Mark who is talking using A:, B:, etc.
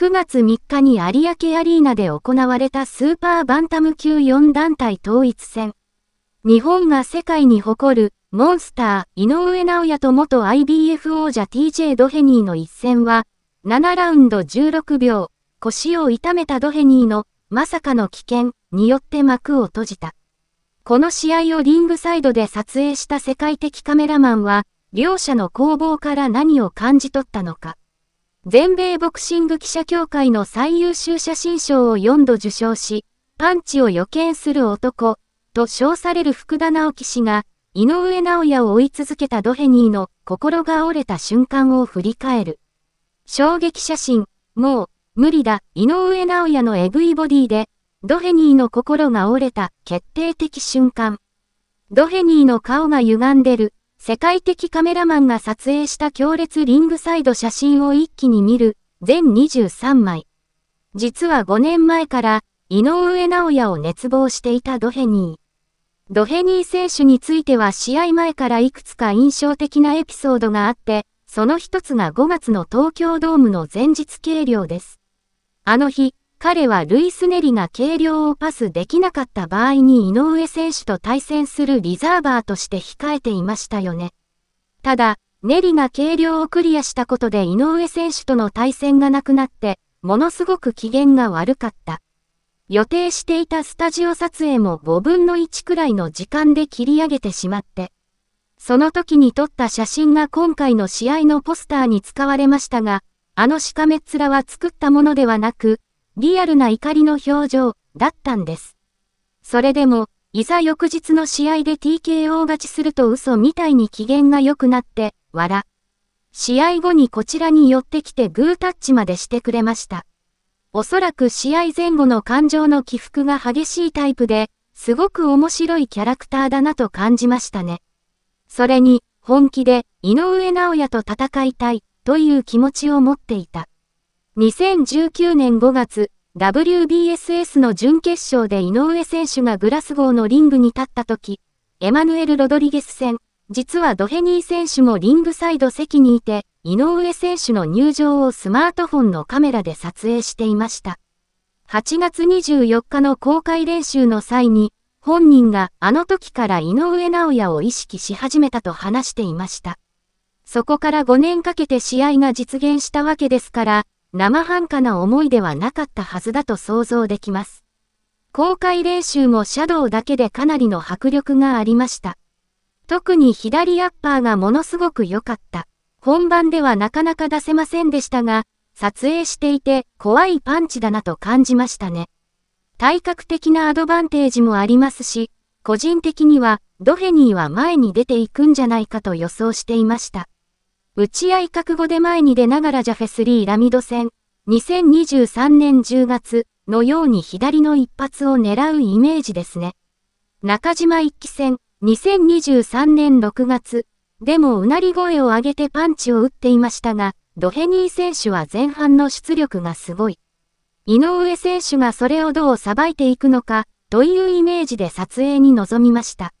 A: 9月3日に有明アリーナで行われたスーパーバンタム級4団体統一戦。日本が世界に誇るモンスター井上尚弥と元 IBF 王者 TJ ドヘニーの一戦は、7ラウンド16秒、腰を痛めたドヘニーのまさかの危険によって幕を閉じた。この試合をリングサイドで撮影した世界的カメラマンは、両者の攻防から何を感じ取ったのか。全米ボクシング記者協会の最優秀写真賞を4度受賞し、パンチを予見する男、と称される福田直樹氏が、井上直也を追い続けたドヘニーの心が折れた瞬間を振り返る。衝撃写真、もう、無理だ、井上直也のエグいボディで、ドヘニーの心が折れた決定的瞬間。ドヘニーの顔が歪んでる、世界的カメラマンが撮影した強烈リングサイド写真を一気に見る、全23枚。実は5年前から、井上直也を熱望していたドヘニー。ドヘニー選手については試合前からいくつか印象的なエピソードがあって、その一つが5月の東京ドームの前日計量です。あの日、彼はルイス・ネリが軽量をパスできなかった場合に井上選手と対戦するリザーバーとして控えていましたよね。ただ、ネリが軽量をクリアしたことで井上選手との対戦がなくなって、ものすごく機嫌が悪かった。予定していたスタジオ撮影も5分の1くらいの時間で切り上げてしまって。その時に撮った写真が今回の試合のポスターに使われましたが、あのしかめっ面は作ったものではなく、リアルな怒りの表情だったんです。それでも、いざ翌日の試合で TKO 勝ちすると嘘みたいに機嫌が良くなって、笑。試合後にこちらに寄ってきてグータッチまでしてくれました。おそらく試合前後の感情の起伏が激しいタイプで、すごく面白いキャラクターだなと感じましたね。それに、本気で井上直也と戦いたいという気持ちを持っていた。2019年5月、WBSS の準決勝で井上選手がグラスゴーのリングに立った時、エマヌエル・ロドリゲス戦、実はドヘニー選手もリングサイド席にいて、井上選手の入場をスマートフォンのカメラで撮影していました。8月24日の公開練習の際に、本人があの時から井上直也を意識し始めたと話していました。そこから5年かけて試合が実現したわけですから、生半可な思いではなかったはずだと想像できます。公開練習もシャドウだけでかなりの迫力がありました。特に左アッパーがものすごく良かった。本番ではなかなか出せませんでしたが、撮影していて怖いパンチだなと感じましたね。体格的なアドバンテージもありますし、個人的にはドヘニーは前に出ていくんじゃないかと予想していました。打ち合い覚悟で前に出ながらジャフェスリーラミド戦、2023年10月のように左の一発を狙うイメージですね。中島一期戦、2023年6月、でもうなり声を上げてパンチを打っていましたが、ドヘニー選手は前半の出力がすごい。井上選手がそれをどうさばいていくのか、というイメージで撮影に臨みました。